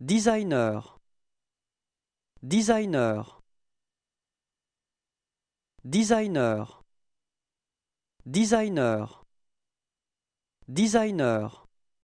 Designer. Designer. Designer. Designer. Designer.